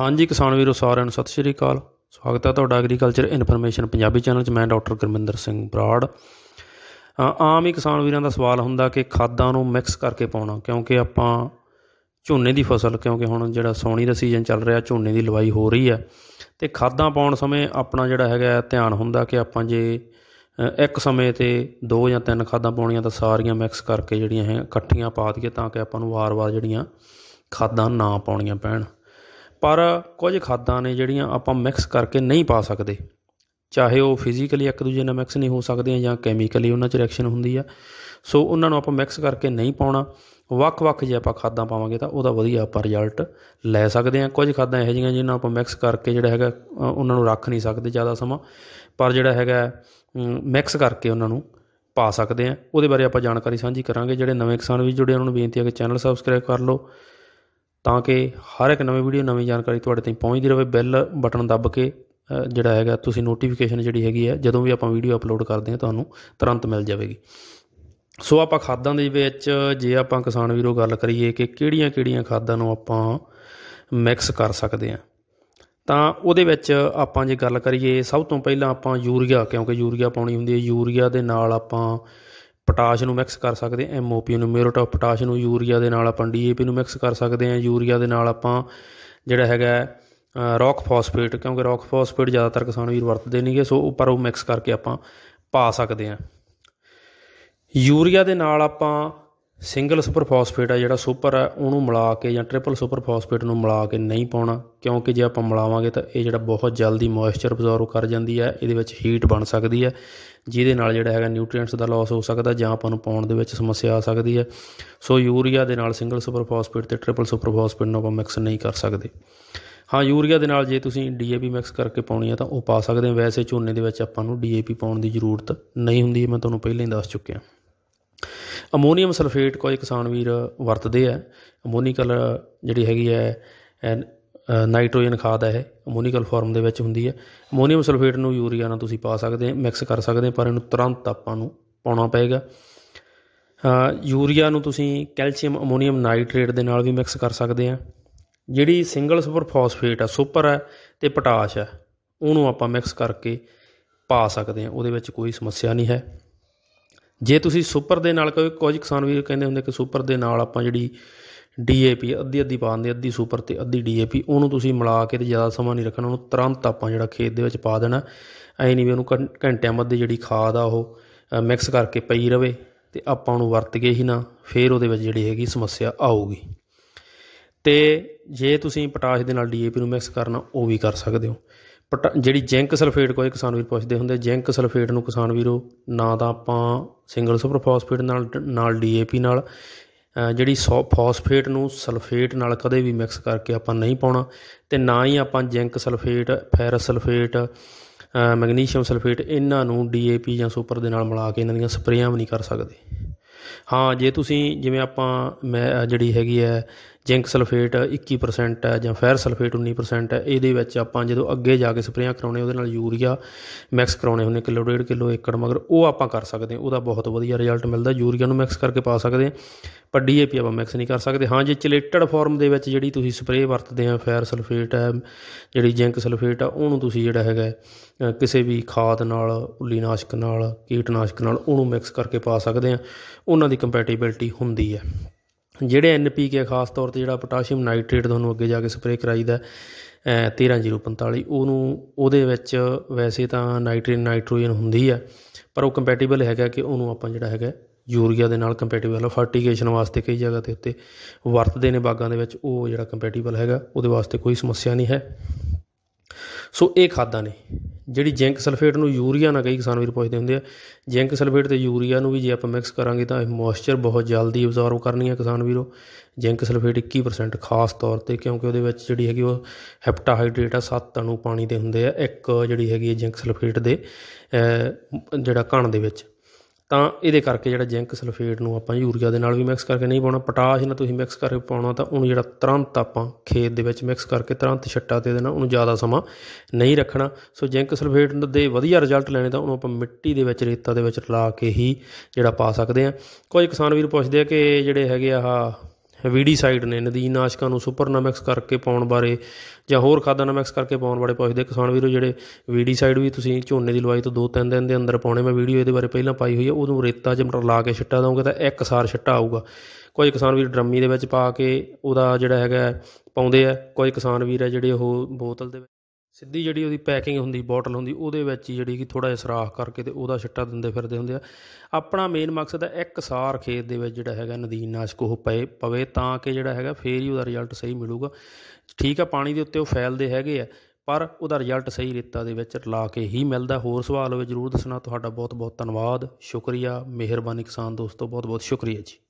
ਹਾਂਜੀ ਕਿਸਾਨ ਵੀਰੋ ਸਾਰਿਆਂ ਨੂੰ ਸਤਿ ਸ਼੍ਰੀ ਅਕਾਲ ਸਵਾਗਤ ਹੈ ਤੁਹਾਡਾ ਐਗਰੀਕਲਚਰ ਇਨਫੋਰਮੇਸ਼ਨ ਪੰਜਾਬੀ ਚੈਨਲ 'ਚ ਮੈਂ ਡਾਕਟਰ ਗੁਰਮਿੰਦਰ ਸਿੰਘ ਬਰਾੜ ਆਮ ਹੀ ਕਿਸਾਨ ਵੀਰਾਂ ਦਾ ਸਵਾਲ ਹੁੰਦਾ ਕਿ ਖਾਦਾਂ ਨੂੰ ਮਿਕਸ ਕਰਕੇ ਪਾਉਣਾ ਕਿਉਂਕਿ ਆਪਾਂ ਝੋਨੇ ਦੀ ਫਸਲ ਕਿਉਂਕਿ ਹੁਣ ਜਿਹੜਾ ਸੌਣੀ ਦਾ ਸੀਜ਼ਨ ਚੱਲ ਰਿਹਾ ਝੋਨੇ ਦੀ ਲਵਾਈ ਹੋ ਰਹੀ ਹੈ ਤੇ ਖਾਦਾਂ ਪਾਉਣ ਸਮੇਂ ਆਪਣਾ ਜਿਹੜਾ ਹੈਗਾ ਧਿਆਨ ਹੁੰਦਾ ਕਿ ਆਪਾਂ ਜੇ ਇੱਕ ਸਮੇਂ ਤੇ ਦੋ ਜਾਂ ਤਿੰਨ ਖਾਦਾਂ ਪਾਉਣੀਆਂ ਤਾਂ ਸਾਰੀਆਂ ਮਿਕਸ ਕਰਕੇ ਜਿਹੜੀਆਂ ਹੈ ਇਕੱਠੀਆਂ ਪਾ ਦਈਏ ਤਾਂ ਕਿ ਆਪਾਂ ਨੂੰ ਵਾਰ-ਵਾਰ ਜਿਹੜੀਆਂ ਖਾਦਾਂ ਨਾ ਪਾਉਣੀਆਂ ਪੈਣ ਪਰ ਕੁਝ ਖਾਦਾਂ ਨੇ ਜਿਹੜੀਆਂ ਆਪਾਂ ਮਿਕਸ ਕਰਕੇ ਨਹੀਂ ਪਾ ਸਕਦੇ ਚਾਹੇ ਉਹ ਫਿਜ਼ੀਕਲੀ ਇੱਕ ਦੂਜੇ ਨਾਲ ਮਿਕਸ ਨਹੀਂ ਹੋ ਸਕਦੇ ਜਾਂ ਕੈਮੀਕਲੀ ਉਹਨਾਂ 'ਚ ਰਿਐਕਸ਼ਨ ਹੁੰਦੀ ਆ ਸੋ ਉਹਨਾਂ ਨੂੰ ਆਪਾਂ ਮਿਕਸ ਕਰਕੇ ਨਹੀਂ ਪਾਉਣਾ ਵੱਖ-ਵੱਖ ਜੇ ਆਪਾਂ ਖਾਦਾਂ ਪਾਵਾਂਗੇ ਤਾਂ ਉਹਦਾ ਵਧੀਆ ਆਪਾਂ ਰਿਜ਼ਲਟ ਲੈ ਸਕਦੇ ਹਾਂ ਕੁਝ ਖਾਦਾਂ ਇਹੋ ਜਿਹੀਆਂ ਜਿਹਨਾਂ ਆਪਾਂ ਮਿਕਸ ਕਰਕੇ ਜਿਹੜਾ ਹੈਗਾ ਉਹਨਾਂ ਨੂੰ ਰੱਖ ਨਹੀਂ ਸਕਦੇ ਜ਼ਿਆਦਾ ਸਮਾਂ ਪਰ ਜਿਹੜਾ ਹੈਗਾ ਮਿਕਸ ਕਰਕੇ ਉਹਨਾਂ ਨੂੰ ਪਾ ਸਕਦੇ ਹਾਂ ਉਹਦੇ ਬਾਰੇ ਆਪਾਂ ਜਾਣਕਾਰੀ ਸਾਂਝੀ ਕਰਾਂਗੇ ਜਿਹੜੇ ਨਵੇਂ ਕਿਸਾਨ ਵੀ ਜੁੜੇ ਉਹਨਾਂ ਨੂੰ ਬੇਨਤੀ ਹੈ ਕਿ ਚੈਨਲ ਸਬਸਕ੍ਰਾਈਬ ਕਰ ਲਓ ਤਾਂ ਕਿ ਹਰ ਇੱਕ ਨਵੀਂ ਵੀਡੀਓ ਨਵੀਂ ਜਾਣਕਾਰੀ ਤੁਹਾਡੇ ਤੱਕ ਪਹੁੰਚਦੀ ਰਹੇ ਬੈਲ ਬਟਨ ਦੱਬ ਕੇ ਜਿਹੜਾ ਹੈਗਾ ਤੁਸੀਂ ਨੋਟੀਫਿਕੇਸ਼ਨ ਜਿਹੜੀ ਹੈਗੀ ਹੈ ਜਦੋਂ ਵੀ ਆਪਾਂ ਵੀਡੀਓ ਅਪਲੋਡ ਕਰਦੇ ਹਾਂ ਤੁਹਾਨੂੰ ਤੁਰੰਤ ਮਿਲ ਜਾਵੇਗੀ ਸੋ ਆਪਾਂ ਖਾਦਾਂ ਦੇ ਵਿੱਚ ਜੇ ਆਪਾਂ ਕਿਸਾਨ ਵੀਰੋ ਗੱਲ ਕਰੀਏ ਕਿ ਕਿਹੜੀਆਂ-ਕਿਹੜੀਆਂ ਖਾਦਾਂ ਨੂੰ ਆਪਾਂ ਮਿਕਸ ਕਰ ਸਕਦੇ ਹਾਂ ਤਾਂ ਉਹਦੇ ਵਿੱਚ ਆਪਾਂ ਜੇ ਗੱਲ ਕਰੀਏ ਸਭ ਤੋਂ ਪਹਿਲਾਂ ਆਪਾਂ ਯੂਰੀਆ ਕਿਉਂਕਿ ਯੂਰੀਆ ਪਾਉਣੀ ਹੁੰਦੀ ਹੈ ਯੂਰੀਆ ਦੇ ਨਾਲ ਆਪਾਂ ਪੋਟਾਸ਼ ਨੂੰ ਮਿਕਸ ਕਰ ਸਕਦੇ ਐਮਓਪੀ ਨੂੰ ਮਿਊਰੇਟ ਆਫ ਪੋਟਾਸ਼ ਨੂੰ ਯੂਰੀਆ ਦੇ ਨਾਲ ਆਪਾਂ ਡੀਏਪੀ ਨੂੰ ਮਿਕਸ ਕਰ ਸਕਦੇ ਆ ਯੂਰੀਆ ਦੇ ਨਾਲ ਆਪਾਂ ਜਿਹੜਾ ਹੈਗਾ ਰੌਕ ਫਾਸਫੇਟ ਕਿਉਂਕਿ ਰੌਕ ਫਾਸਫੇਟ ਜ਼ਿਆਦਾਤਰ ਕਿਸਾਨ ਵੀਰ ਵਰਤਦੇ ਨਹੀਂਗੇ ਸੋ ਉੱਪਰ ਉਹ ਮਿਕਸ ਕਰਕੇ ਆਪਾਂ ਪਾ ਸਕਦੇ ਆ ਯੂਰੀਆ ਦੇ ਨਾਲ ਆਪਾਂ ਸਿੰਗਲ ਸੁਪਰ ਫਾਸਫੇਟ ਆ ਜਿਹੜਾ ਸੁਪਰ ਆ ਉਹਨੂੰ ਮਿਲਾ ਕੇ ਜਾਂ ਟ੍ਰਿਪਲ ਸੁਪਰ ਫਾਸਫੇਟ ਨੂੰ ਮਿਲਾ ਕੇ ਨਹੀਂ ਪਾਉਣਾ ਕਿਉਂਕਿ ਜੇ ਆਪਾਂ ਮਿਲਾਵਾਂਗੇ ਤਾਂ ਇਹ ਜਿਹੜਾ ਬਹੁਤ ਜਲਦੀ ਮੋਇਸਚਰ ਅਬਜ਼ੌਰਬ ਕਰ ਜਾਂਦੀ ਹੈ ਇਹਦੇ ਵਿੱਚ ਹੀਟ ਬਣ ਸਕਦੀ ਹੈ ਜਿਹਦੇ ਨਾਲ ਜਿਹੜਾ ਹੈਗਾ ਨਿਊਟ੍ਰੀਐਂਟਸ ਦਾ ਲਾਸ ਹੋ ਸਕਦਾ ਜਾਂ ਆਪਾਂ ਨੂੰ ਪਾਉਣ ਦੇ ਵਿੱਚ ਸਮੱਸਿਆ ਆ ਸਕਦੀ ਹੈ ਸੋ ਯੂਰੀਆ ਦੇ ਨਾਲ ਸਿੰਗਲ ਸੁਪਰ ਫਾਸਫੇਟ ਤੇ ਟ੍ਰਿਪਲ ਸੁਪਰ ਫਾਸਫੇਟ ਨੂੰ ਆਪਾਂ ਮਿਕਸ ਨਹੀਂ ਕਰ ਸਕਦੇ ਹਾਂ ਯੂਰੀਆ ਦੇ ਨਾਲ ਜੇ ਤੁਸੀਂ ਡੀਏਪੀ ਮਿਕਸ ਕਰਕੇ ਪਾਉਣੀ ਹੈ ਤਾਂ ਉਹ ਪਾ ਸਕਦੇ ਹੋ ਵੈਸੇ ਝੋਨੇ ਦੇ ਵਿੱਚ ਆਪਾਂ ਨੂੰ ਡੀਏਪੀ ਪਾਉਣ ਦੀ ਜ਼ਰੂਰਤ ਨਹੀਂ ਹੁੰਦੀ ਮੈਂ ਤੁਹਾਨੂੰ ਪਹਿਲਾਂ ਹੀ ਦੱਸ ਚੁੱਕਿਆ ਅਮੋਨੀਅਮ ਸਲਫੇਟ ਕੋਈ ਕਿਸਾਨ ਵੀਰ ਵਰਤਦੇ ਆ ਅਮੋਨੀਕਲ ਜਿਹੜੀ ਹੈਗੀ ਹੈ ਨਾਈਟ੍ਰੋਜਨ ਖਾਦ ਹੈ ਇਹ ਅਮੋਨੀਕਲ ਫਾਰਮ ਦੇ ਵਿੱਚ ਹੁੰਦੀ ਹੈ ਅਮੋਨੀਅਮ ਸਲਫੇਟ ਨੂੰ ਯੂਰੀਆ ਨਾਲ ਤੁਸੀਂ ਪਾ ਸਕਦੇ ਮਿਕਸ ਕਰ ਸਕਦੇ ਪਰ ਇਹਨੂੰ ਤੁਰੰਤ ਆਪਾਂ ਨੂੰ ਪਾਉਣਾ ਪਏਗਾ ਯੂਰੀਆ ਨੂੰ ਤੁਸੀਂ ਕੈਲਸ਼ੀਅਮ ਅਮੋਨੀਅਮ ਨਾਈਟ੍ਰੇਟ ਦੇ ਨਾਲ ਵੀ ਮਿਕਸ ਕਰ ਸਕਦੇ ਆ ਜਿਹੜੀ ਸਿੰਗਲ ਸੁਪਰ ਫਾਸਫੇਟ ਆ ਸੁਪਰ ਹੈ ਤੇ ਪੋਟਾਸ਼ ਹੈ ਉਹਨੂੰ ਆਪਾਂ ਮਿਕਸ ਕਰਕੇ ਪਾ ਸਕਦੇ ਆ ਉਹਦੇ ਵਿੱਚ ਕੋਈ ਸਮੱਸਿਆ ਨਹੀਂ ਹੈ ਜੇ ਤੁਸੀਂ ਸੁਪਰ ਦੇ ਨਾਲ ਕੋਈ ਕੁਝ ਕਿਸਾਨ ਵੀ ਕਹਿੰਦੇ ਹੁੰਦੇ ਕਿ ਸੁਪਰ ਦੇ ਨਾਲ ਆਪਾਂ ਜਿਹੜੀ ਡੀਏਪੀ ਅੱਧੀ ਅੱਧੀ ਪਾ ਦਿੰਦੇ ਅੱਧੀ ਸੁਪਰ ਤੇ ਅੱਧੀ ਡੀਏਪੀ ਉਹਨੂੰ ਤੁਸੀਂ ਮਿਲਾ ਕੇ ਤੇ ਜ਼ਿਆਦਾ ਸਮਾਂ ਨਹੀਂ ਰੱਖਣਾ ਉਹਨੂੰ ਤੁਰੰਤ ਆਪਾਂ ਜਿਹੜਾ ਖੇਤ ਦੇ ਵਿੱਚ ਪਾ ਦੇਣਾ ਐ ਨਹੀਂ ਵੀ ਉਹਨੂੰ ਘੰਟਿਆਂ ਮੱਧ ਜਿਹੜੀ ਖਾਦ ਆ ਉਹ ਮਿਕਸ ਕਰਕੇ ਪਈ ਰਵੇ ਤੇ ਆਪਾਂ ਉਹਨੂੰ ਵਰਤ ਕੇ ਹੀ ਨਾ ਫੇਰ ਉਹਦੇ ਵਿੱਚ ਜਿਹੜੀ ਹੈਗੀ ਸਮੱਸਿਆ ਆਊਗੀ ਤੇ ਜੇ ਤੁਸੀਂ ਪੋਟਾਸ਼ ਦੇ ਨਾਲ ਡੀਏਪੀ ਨੂੰ ਮਿਕਸ ਕਰਨਾ ਉਹ ਵੀ ਕਰ ਸਕਦੇ ਹੋ ਪਟ ਜਿਹੜੀ ਜ਼ਿੰਕ ਸਲਫੇਟ ਕੋਈ ਕਿਸਾਨ ਵੀਰ ਪੁੱਛਦੇ ਹੁੰਦੇ ਜ਼ਿੰਕ ਸਲਫੇਟ ਨੂੰ ਕਿਸਾਨ ਵੀਰੋ ਨਾ ਤਾਂ ਆਪਾਂ ਸਿੰਗਲ ਸੁਪਰ ਫਾਸਫੇਟ ਨਾਲ ਨਾਲ ਡੀਏਪੀ ਨਾਲ ਜਿਹੜੀ ਫਾਸਫੇਟ ਨੂੰ ਸਲਫੇਟ ਨਾਲ ਕਦੇ ਵੀ ਮਿਕਸ ਕਰਕੇ ਆਪਾਂ ਨਹੀਂ ਪਾਉਣਾ ਤੇ ਨਾ ਹੀ ਆਪਾਂ zinc sulphate ferrous sulphate magnesium sulphate ਇਹਨਾਂ ਨੂੰ ਡੀਏਪੀ ਜਾਂ ਸੁਪਰ ਦੇ ਨਾਲ ਮਿਲਾ ਕੇ ਇਹਨਾਂ ਦੀਆਂ ਸਪਰੇਆਂ ਵੀ ਨਹੀਂ ਕਰ ਸਕਦੇ ਹਾਂ ਜੇ ਤੁਸੀਂ ਜਿਵੇਂ ਆਪਾਂ ਮੈਂ ਜਿਹੜੀ ਹੈਗੀ ਹੈ ਜ਼ਿੰਕ ਸਲਫੇਟ 21% ਹੈ ਜਾਂ ਫੈਰ ਸਲਫੇਟ 19% ਹੈ ਇਹਦੇ ਵਿੱਚ ਆਪਾਂ ਜਦੋਂ ਅੱਗੇ ਜਾ ਕੇ ਸਪਰੇਆਂ ਕਰਾਉਣੇ ਉਹਦੇ ਨਾਲ ਯੂਰੀਆ ਮਿਕਸ ਕਰਾਉਣੇ ਹੁੰਦੇ ਕਿਲੋ ਡੇਢ ਕਿਲੋ ਏਕੜ ਮਗਰ ਉਹ ਆਪਾਂ ਕਰ ਸਕਦੇ ਹਾਂ ਉਹਦਾ ਬਹੁਤ ਵਧੀਆ ਰਿਜ਼ਲਟ ਮਿਲਦਾ ਯੂਰੀਆ ਨੂੰ ਮਿਕਸ ਕਰਕੇ ਪਾ ਸਕਦੇ ਪਰ ਡੀਏਪੀ ਆਪਾਂ ਮਿਕਸ ਨਹੀਂ ਕਰ ਸਕਦੇ ਹਾਂ ਜੇ ਚਿਲੇਟਡ ਫਾਰਮ ਦੇ ਵਿੱਚ ਜਿਹੜੀ ਤੁਸੀਂ ਸਪਰੇਅ ਵਰਤਦੇ ਆ ਫੈਰ ਸਲਫੇਟ ਹੈ ਜਿਹੜੀ ਜ਼ਿੰਕ ਸਲਫੇਟ ਆ ਉਹਨੂੰ ਤੁਸੀਂ ਜਿਹੜਾ ਹੈਗਾ ਕਿਸੇ ਵੀ ਖਾਦ ਨਾਲ ਉੱਲੀਨਾਸ਼ਕ ਨਾਲ ਕੀਟਨਾਸ਼ਕ ਨਾਲ ਉਹਨੂੰ ਮਿਕਸ ਕਰਕੇ ਪਾ ਸਕਦੇ ਆ ਉਹਨਾਂ ਦੀ ਕੰਪੈਟੀਬਿਲਟੀ ਹੁੰਦੀ ਹੈ ਜਿਹੜੇ ਐਨਪੀਕੇ ਖਾਸ ਤੌਰ ਤੇ ਜਿਹੜਾ ਪੋਟਾਸ਼ੀਅਮ ਨਾਈਟ੍ਰੇਟ ਤੁਹਾਨੂੰ ਅੱਗੇ ਜਾ ਕੇ ਸਪਰੇਅ ਕਰਾਈਦਾ 13045 ਉਹਨੂੰ ਉਹਦੇ ਵਿੱਚ ਵੈਸੇ ਤਾਂ ਨਾਈਟ੍ਰੇਟ ਨਾਈਟ੍ਰੋਜਨ ਹੁੰਦੀ ਆ ਪਰ ਉਹ ਕੰਪੈਟੀਬਲ ਹੈਗਾ ਕਿ ਉਹਨੂੰ ਆਪਾਂ ਜਿਹੜਾ ਹੈਗਾ ਯੂਰੀਆ ਦੇ ਨਾਲ ਕੰਪੈਟੀਬਲ ਹੈ ਫਰਟੀਗੇਸ਼ਨ ਵਾਸਤੇ ਕਈ ਜਗ੍ਹਾ ਤੇ ਉੱਤੇ ਵਰਤਦੇ ਨੇ ਬਾਗਾਂ ਦੇ ਵਿੱਚ ਉਹ ਜਿਹੜਾ ਕੰਪੈਟੀਬਲ ਹੈਗਾ ਉਹਦੇ ਵਾਸਤੇ ਕੋਈ ਸਮੱਸਿਆ ਨਹੀਂ ਹੈ ਸੋ ਇਹ ਖਾਦਾਂ ਨੇ ਜਿਹੜੀ ਜ਼ਿੰਕ ਸਲਫੇਟ ਨੂੰ ਯੂਰੀਆ ਨਾਲ ਕਈ ਕਿਸਾਨ ਵੀਰ ਪੁੱਛਦੇ ਹੁੰਦੇ ਆ ਜ਼ਿੰਕ ਸਲਫੇਟ ਤੇ ਯੂਰੀਆ ਨੂੰ ਵੀ ਜੇ ਆਪਾਂ ਮਿਕਸ ਕਰਾਂਗੇ ਤਾਂ ਇਹ ਮੋਇਸਚਰ ਬਹੁਤ ਜਲਦੀ ਅਬਜ਼ਾਰਬ ਕਰਨੀ ਆ ਕਿਸਾਨ ਵੀਰੋ ਜ਼ਿੰਕ ਸਲਫੇਟ 21% ਖਾਸ ਤੌਰ ਤੇ ਕਿਉਂਕਿ ਉਹਦੇ ਵਿੱਚ ਜਿਹੜੀ ਹੈਗੀ ਉਹ ਹੈਪਟਾਹਾਈਡਰੇਟ ਆ 7 ਅਣੂ ਪਾਣੀ ਦੇ ਹੁੰਦੇ ਆ ਇੱਕ ਜਿਹੜੀ ਹੈਗੀ ਜ਼ਿੰਕ ਸਲਫੇਟ ਦੇ ਜਿਹੜਾ ਕਣ ਦੇ ਵਿੱਚ ਤਾਂ ਇਹਦੇ ਕਰਕੇ ਜਿਹੜਾ ਜ਼ਿੰਕ ਸਲਫੇਟ ਨੂੰ ਆਪਾਂ ਯੂਰੀਆ ਦੇ ਨਾਲ ਵੀ ਮਿਕਸ ਕਰਕੇ ਨਹੀਂ ਪਾਉਣਾ ਪੋਟਾਸ਼ ਨਾਲ ਤੁਸੀਂ ਮਿਕਸ ਕਰਕੇ ਪਾਉਣਾ ਤਾਂ ਉਹਨੂੰ ਜਿਹੜਾ ਤੁਰੰਤ ਆਪਾਂ ਖੇਤ ਦੇ ਵਿੱਚ ਮਿਕਸ ਕਰਕੇ ਤੁਰੰਤ ਛੱਟਾ ਦੇ ਦੇਣਾ ਉਹਨੂੰ ਜ਼ਿਆਦਾ ਸਮਾਂ ਨਹੀਂ ਰੱਖਣਾ ਸੋ ਜ਼ਿੰਕ ਸਲਫੇਟ ਦੇ ਵਧੀਆ ਰਿਜ਼ਲਟ ਲੈਣੇ ਤਾਂ ਉਹਨੂੰ ਆਪਾਂ ਮਿੱਟੀ ਦੇ ਵਿੱਚ ਰੇਤਾ ਦੇ ਵਿੱਚ ਲਾ ਕੇ ਹੀ ਜਿਹੜਾ ਪਾ ਸਕਦੇ ਆ ਕੋਈ ਕਿਸਾਨ ਵੀਰ ਪੁੱਛਦੇ ਆ ਕਿ ਜਿਹੜੇ ਹੈਗੇ ਆਹ ਸਾਈਡ ਨੇ ਨਦੀਨਾਸ਼ਕਾਂ ਨੂੰ ਸੁਪਰਨਾਮੈਕਸ ਕਰਕੇ ਪਾਉਣ ਬਾਰੇ ਜਾਂ ਹੋਰ ਖਾਦਾਂ ਨਾਮੈਕਸ ਕਰਕੇ ਪਾਉਣ ਬਾਰੇ ਪੁੱਛਦੇ ਕਿਸਾਨ ਵੀਰੋ ਜਿਹੜੇ ਵੀਡੀਸਾਈਡ ਵੀ ਤੁਸੀਂ ਝੋਨੇ ਦੀ ਲਵਾਈ ਤੋਂ 2-3 ਦਿਨ ਦੇ ਅੰਦਰ ਪਾਉਣੇ ਮੈਂ ਵੀਡੀਓ ਇਹਦੇ ਬਾਰੇ ਪਹਿਲਾਂ ਪਾਈ ਹੋਈ ਹੈ ਉਹਨੂੰ ਰੇਤਾ ਜਮਟਰ ਲਾ ਕੇ ਛਿੱਟਾ ਦਵਾਂਗੇ ਤਾਂ ਇੱਕ ਸਾਰ ਛਿੱਟਾ ਆਊਗਾ ਕੁਝ ਕਿਸਾਨ ਵੀਰ ਡਰਮੀ ਦੇ ਵਿੱਚ ਪਾ ਕੇ ਉਹਦਾ ਜਿਹੜਾ ਹੈਗਾ ਪਾਉਂਦੇ ਆ ਕੁਝ ਕਿਸਾਨ ਵੀਰ ਆ ਜਿਹੜੇ ਉਹ ਬੋਤਲ ਦੇ ਸਿੱਧੀ ਜਿਹੜੀ ਉਹਦੀ ਪੈਕਿੰਗ ਹੁੰਦੀ ਬੋਟਲ ਹੁੰਦੀ ਉਹਦੇ ਵਿੱਚ ਹੀ ਜਿਹੜੀ ਕਿ ਥੋੜਾ ਜਿਹਾ ਸਰਾਖ ਕਰਕੇ ਤੇ ਉਹਦਾ ਛਿੱਟਾ ਦਿੰਦੇ ਫਿਰਦੇ ਹੁੰਦੇ ਆ ਆਪਣਾ ਮੇਨ ਮਕਸਦ ਹੈ ਇੱਕ ਸਾਰ ਖੇਤ ਦੇ ਵਿੱਚ ਜਿਹੜਾ ਹੈਗਾ ਨਦੀਨ ਨਾਸ਼ਕ ਉਹ ਪਏ ਪਵੇ ਤਾਂ ਕਿ ਜਿਹੜਾ ਹੈਗਾ ਫੇਰ ਹੀ ਉਹਦਾ ਰਿਜ਼ਲਟ ਸਹੀ ਮਿਲੂਗਾ ਠੀਕ ਆ ਪਾਣੀ ਦੇ ਉੱਤੇ ਉਹ ਫੈਲਦੇ ਹੈਗੇ ਆ ਪਰ ਉਹਦਾ ਰਿਜ਼ਲਟ ਸਹੀ ਰੇਤਾ ਦੇ ਵਿੱਚ ਰਲਾ ਕੇ ਹੀ ਮਿਲਦਾ ਹੋਰ ਸਵਾਲ ਹੋਵੇ ਜਰੂਰ ਦੱਸਣਾ ਤੁਹਾਡਾ ਬਹੁਤ ਬਹੁਤ ਧੰਨਵਾਦ ਸ਼ੁਕਰੀਆ ਮਿਹਰਬਾਨੀ ਕਿਸਾਨ ਦੋਸਤੋ ਬਹੁਤ ਬਹੁਤ ਸ਼ੁਕਰੀਆ ਜੀ